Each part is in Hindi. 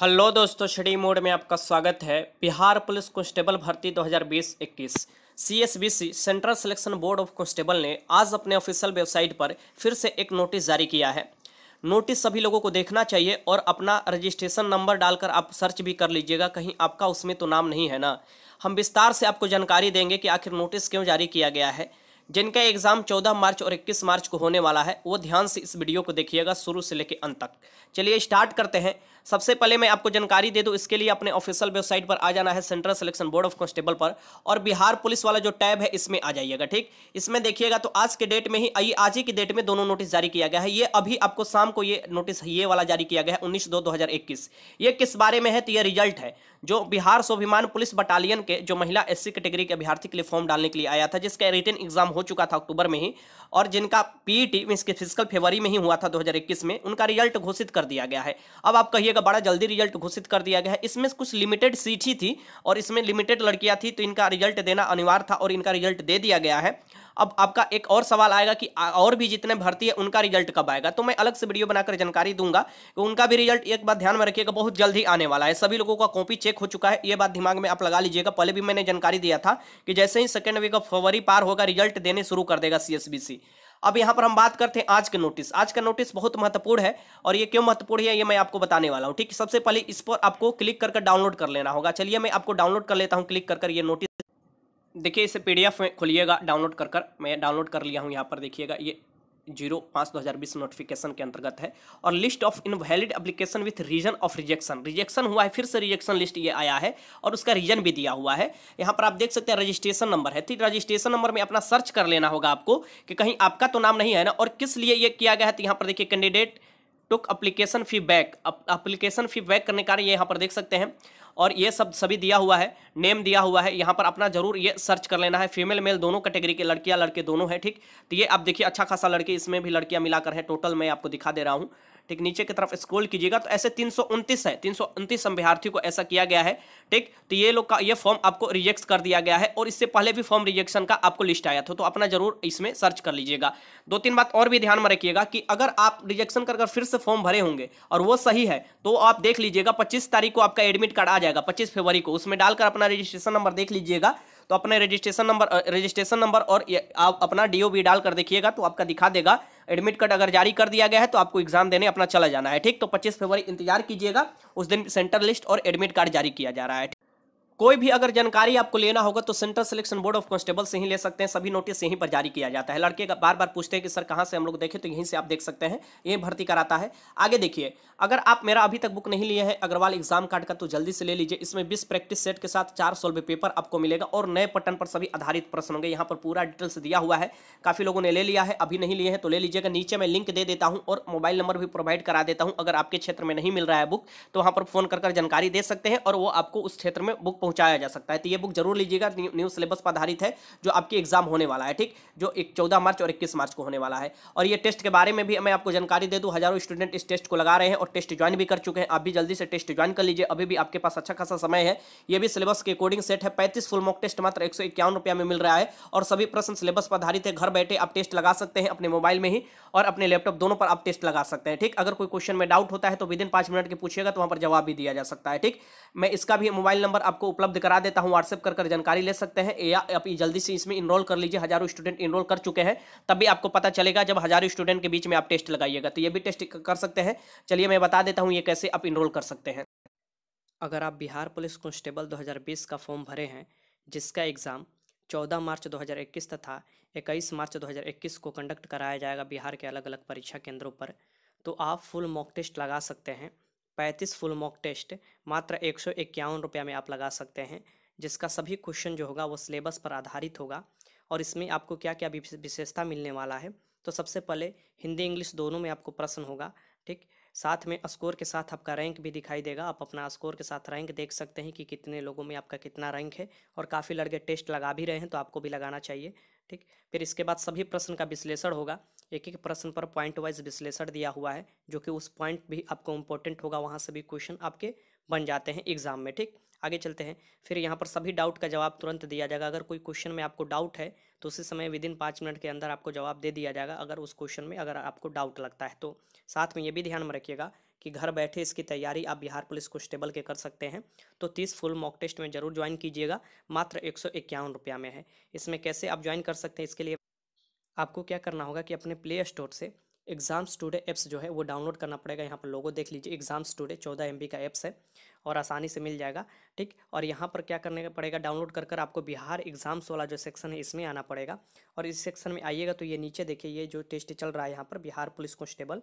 हेलो दोस्तों शडी मोड में आपका स्वागत है बिहार पुलिस कांस्टेबल भर्ती 2020-21 CSBC central selection board of constable ने आज अपने ऑफिशियल वेबसाइट पर फिर से एक नोटिस जारी किया है नोटिस सभी लोगों को देखना चाहिए और अपना रजिस्ट्रेशन नंबर डालकर आप सर्च भी कर लीजिएगा कहीं आपका उसमें तो नाम नहीं है ना हम विस्तार से आपको जानकारी देंगे कि आखिर नोटिस क्यों जारी किया गया है जिनका एग्ज़ाम 14 मार्च और 21 मार्च को होने वाला है वो ध्यान से इस वीडियो को देखिएगा शुरू से लेकर अंत तक चलिए स्टार्ट करते हैं सबसे पहले मैं आपको जानकारी दे दूँ इसके लिए अपने ऑफिशियल वेबसाइट पर आ जाना है central selection board of constable पर और बिहार पुलिस वाला जो टैब है इसमें आ जाइएगा ठीक इसमें देखिएगा तो आज के डेट में ही आई आज ही की डेट में दोनों नोटिस जारी किया गया है ये अभी आपको शाम को ये नोटिस ये वाला जारी किया गया है उन्नीस दो दो ये किस बारे में है तो यह रिजल्ट है जो बिहार स्वाभिमान पुलिस बटालियन के जो महिला एस कैटेगरी के अभ्यर्थी के लिए फॉर्म डालने के लिए आया था जिसका रिटर्न एग्जाम हो चुका था अक्टूबर में ही और जिनका पीई टी के फिजिकल फेवरी में ही हुआ था 2021 में उनका रिजल्ट घोषित कर दिया गया है अब आप कहिए देखिएगा बड़ा जल्दी रिजल्ट घोषित कर दिया गया है इसमें कुछ लिमिटेड सीट ही थी और इसमें लिमिटेड लड़कियां थी तो इनका रिजल्ट देना अनिवार्य था और इनका रिजल्ट दे दिया गया है अब आपका एक और सवाल आएगा कि और भी जितने भर्ती है उनका रिजल्ट कब आएगा तो मैं अलग से वीडियो बनाकर जानकारी दूंगा कि उनका भी रिजल्ट एक बात ध्यान में रखिएगा बहुत जल्दी आने वाला है सभी लोगों का कॉपी चेक हो चुका है ये बात दिमाग में आप लगा लीजिएगा पहले भी मैंने जानकारी दिया था कि जैसे ही सेकेंड वीक ऑफ फरवरी पार होगा रिजल्ट देने शुरू कर देगा सी अब यहाँ पर हम बात करते हैं आज का नोटिस आज का नोटिस बहुत महत्वपूर्ण है और ये क्यों महत्वपूर्ण है ये मैं आपको बताने वाला हूँ ठीक है सबसे पहले इस पर आपको क्लिक कर डाउनलोड कर लेना होगा चलिए मैं आपको डाउनलोड कर लेता हूँ क्लिक कर ये नोटिस देखिए इसे पीडीएफ में खोलिएगा डाउनलोड कर कर मैं डाउनलोड कर लिया हूँ यहाँ पर देखिएगा ये जीरो पाँच दो हज़ार बीस नोटिफिकेशन के अंतर्गत है और list of invalid application with reason of rejection rejection हुआ है फिर से रिजेक्शन लिस्ट ये आया है और उसका रीजन भी दिया हुआ है यहाँ पर आप देख सकते हैं रजिस्ट्रेशन नंबर है ठीक रजिस्ट्रेशन नंबर में अपना सर्च कर लेना होगा आपको कि कहीं आपका तो नाम नहीं है ना और किस लिए ये किया गया है तो यहाँ पर देखिए candidate took application feedback application feedback करने का ये यहाँ पर देख सकते हैं और ये सब सभी दिया हुआ है नेम दिया हुआ है यहाँ पर अपना जरूर ये सर्च कर लेना है फीमेल मेल दोनों कैटेगरी के लड़कियाँ लड़के दोनों हैं ठीक तो ये आप देखिए अच्छा खासा लड़के इसमें भी लड़कियाँ मिलाकर हैं टोटल मैं आपको दिखा दे रहा हूँ ठीक नीचे की तरफ स्क्रोल कीजिएगा तो ऐसे तीन है तीन संभिहार्थी को ऐसा किया गया है ठीक तो ये लोग का ये फॉर्म आपको रिजेक्ट कर दिया गया है और इससे पहले भी फॉर्म रिजेक्शन का आपको लिस्ट आया था तो अपना जरूर इसमें सर्च कर लीजिएगा दो तीन बात और भी ध्यान में रखिएगा कि अगर आप रिजेक्शन कर फिर से फॉर्म भरे होंगे और वो सही है तो आप देख लीजिएगा पच्चीस तारीख को आपका एडमिट कार्ड आ जाएगा पच्चीस फरवरी को उसमें डालकर अपना रजिस्ट्रेशन नंबर देख लीजिएगा तो अपने रजिस्ट्रेशन नंबर रजिस्ट्रेशन नंबर और आप अपना डी डाल कर देखिएगा तो आपका दिखा देगा एडमिट कार्ड अगर जारी कर दिया गया है तो आपको एग्जाम देने अपना चला जाना है ठीक तो पच्चीस फरवरी इंतजार कीजिएगा उस दिन सेंटर लिस्ट और एडमिट कार्ड जारी किया जा रहा है कोई भी अगर जानकारी आपको लेना होगा तो central selection board of constable से ही ले सकते हैं सभी नोटिस यहीं पर जारी किया जाता है लड़के का बार बार पूछते हैं कि सर कहाँ से हम लोग देखें तो यहीं से आप देख सकते हैं ये भर्ती कराता है आगे देखिए अगर आप मेरा अभी तक बुक नहीं लिए है अग्रवाल एग्जाम कार्ड का तो जल्दी से ले लीजिए इसमें बीस प्रैक्टिस सेट के साथ चार सोल्व पेपर आपको मिलेगा और नए पटन पर सभी आधारित प्रश्न होंगे यहाँ पर पूरा डिटेल्स दिया हुआ है काफ़ी लोगों ने ले लिया है अभी नहीं लिए हैं तो ले लीजिएगा नीचे मैं लिंक दे देता हूँ और मोबाइल नंबर भी प्रोवाइड करा देता हूँ अगर आपके क्षेत्र में नहीं मिल रहा है बुक तो वहाँ पर फोन कर जानकारी दे सकते हैं और वो आपको उस क्षेत्र में बुक पहुंचाया जा सकता है तो ये बुक जरूर लीजिएगा न्यू सिलेबस पर आधारित है जो आपकी एग्जाम होने वाला है ठीक जो एक चौदह मार्च और इक्कीस मार्च को होने वाला है और ये टेस्ट के बारे में भी मैं आपको जानकारी दे दूँ हजारों स्टूडेंट इस टेस्ट को लगा रहे हैं और टेस्ट ज्वाइन भी कर चुके हैं आप भी जल्दी से टेस्ट ज्वाइन कर लीजिए अभी भी आपके पास अच्छा खासा समय है ये भी सिलेबस के अकॉर्डिंग सेट है पैंतीस फुल मॉक टेस्ट मात्र एक रुपया में मिल रहा है और सभी प्रश्न सिलेबस पर आधारित है घर बैठे आप टेस्ट लगा सकते हैं अपने मोबाइल में ही और अपने लैपटॉप दोनों पर आप टेस्ट लगा सकते हैं ठीक अगर कोई क्वेश्चन में डाउट होता है तो विद इन पाँच मिनट के पूछिएगा तो वहाँ पर जवाब भी दिया जा सकता है ठीक मैं इसका भी मोबाइल नंबर आपको उपलब्ध करा देता हूँ व्हाट्सएप कर जानकारी ले सकते हैं या आप जल्दी से इसमें इनरोल कर लीजिए हजारों स्टूडेंट इनरोल कर चुके हैं तब भी आपको पता चलेगा जब हजारों स्टूडेंट के बीच में आप टेस्ट लगाइएगा तो ये भी टेस्ट कर सकते हैं चलिए मैं बता देता हूँ ये कैसे आप इनरोल कर सकते हैं अगर आप बिहार पुलिस कॉन्स्टेबल 2020 का फॉर्म भरे हैं जिसका एग्ज़ाम 14 मार्च 2021 तथा 21 मार्च 2021 को कंडक्ट कराया जाएगा बिहार के अलग अलग परीक्षा केंद्रों पर तो आप फुल मॉक टेस्ट लगा सकते हैं पैंतीस फुल मॉक टेस्ट मात्र एक सौ इक्यावन रुपये में आप लगा सकते हैं जिसका सभी क्वेश्चन जो होगा वो सिलेबस पर आधारित होगा और इसमें आपको क्या क्या विशेषता मिलने वाला है तो सबसे पहले हिंदी इंग्लिश दोनों में आपको प्रश्न होगा ठीक साथ में स्कोर के साथ आपका रैंक भी दिखाई देगा आप अपना स्कोर के साथ रैंक देख सकते हैं कि कितने लोगों में आपका कितना रैंक है और काफ़ी लड़के टेस्ट लगा भी रहे हैं तो आपको भी लगाना चाहिए ठीक फिर इसके बाद सभी प्रश्न का विश्लेषण होगा एक एक प्रश्न पर पॉइंट वाइज विश्लेषण दिया हुआ है जो कि उस पॉइंट भी आपको इम्पोर्टेंट होगा वहाँ से भी क्वेश्चन आपके बन जाते हैं एग्जाम में ठीक आगे चलते हैं फिर यहाँ पर सभी डाउट का जवाब तुरंत दिया जाएगा अगर कोई क्वेश्चन में आपको डाउट है तो उसी समय विद इन पाँच मिनट के अंदर आपको जवाब दे दिया जाएगा अगर उस क्वेश्चन में अगर आपको डाउट लगता है तो साथ में ये भी ध्यान में रखिएगा कि घर बैठे इसकी तैयारी आप बिहार पुलिस कॉन्स्टेबल के कर सकते हैं तो तीस फुल मॉक टेस्ट में जरूर ज्वाइन कीजिएगा मात्र एक सौ इक्यावन रुपया में है इसमें कैसे आप ज्वाइन कर सकते हैं इसके लिए आपको क्या करना होगा कि अपने प्ले स्टोर से एग्ज़ाम्स टूडे ऐप्स जो है वो डाउनलोड करना पड़ेगा यहाँ पर लोगो देख लीजिए एग्ज़ाम्स टूडे चौदह एम का ऐप्स है और आसानी से मिल जाएगा ठीक और यहाँ पर क्या करने का पड़ेगा डाउनलोड कर कर आपको बिहार एग्ज़ाम्स वाला जो सेक्शन है इसमें आना पड़ेगा और इस सेक्शन में आइएगा तो ये नीचे देखिए ये जो टेस्ट चल रहा है यहाँ पर बिहार पुलिस कांस्टेबल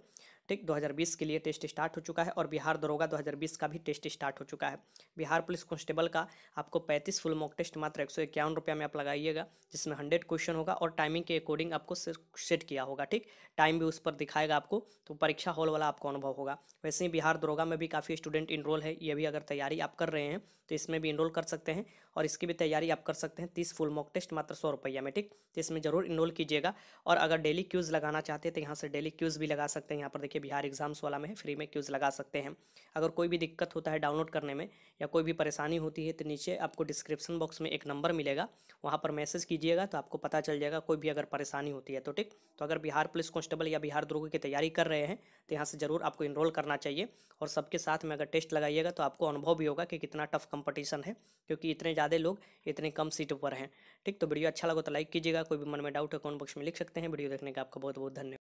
ठीक 2020 के लिए टेस्ट स्टार्ट हो चुका है और बिहार दरोगा 2020 का भी टेस्ट स्टार्ट हो चुका है बिहार पुलिस कॉन्स्टेबल का आपको 35 फुल मॉक टेस्ट मात्र एक सौ इक्यावन रुपया में आप लगाइएगा जिसमें हंड्रेड क्वेश्चन होगा और टाइमिंग के अकॉर्डिंग आपको सेट किया होगा ठीक टाइम भी उस पर पर दिखाएगा आपको तो परीक्षा हॉल वाला आपको अनुभव होगा वैसे ही बिहार दरोगा में भी काफ़ी स्टूडेंट इनरोल है ये भी अगर तैयारी आप कर रहे हैं तो इसमें भी इनरोल कर सकते हैं और इसकी भी तैयारी आप कर सकते हैं तीस फुल मॉक टेस्ट मात्र सौ रुपया में ठीक तो इसमें ज़रूर इनरोल कीजिएगा और अगर डेली क्यूज़ लगाना चाहते हैं तो यहाँ से डेली क्यूज़ भी लगा सकते हैं यहाँ पर देखिए बिहार एग्जाम्स वाला में फ्री में क्यूज़ लगा सकते हैं अगर कोई भी दिक्कत होता है डाउनलोड करने में या कोई भी परेशानी होती है तो नीचे आपको डिस्क्रिप्शन बॉक्स में एक नंबर मिलेगा वहाँ पर मैसेज कीजिएगा तो आपको पता चल जाएगा कोई भी अगर परेशानी होती है तो ठीक तो अगर बिहार पुलिस कांस्टेबल या बिहार बिहार दुर्ग की तैयारी कर रहे हैं तो यहाँ से ज़रूर आपको इनरोल करना चाहिए और सबके साथ में अगर टेस्ट लगाइएगा तो आपको अनुभव भी होगा कि कितना टफ कंपटीशन है क्योंकि इतने ज़्यादा लोग इतने कम सीट पर हैं ठीक तो वीडियो अच्छा लगा तो लाइक कीजिएगा कोई भी मन में डाउट है कौन बॉक्स में लिख सकते हैं वीडियो देखने का आपका बहुत बहुत धन्यवाद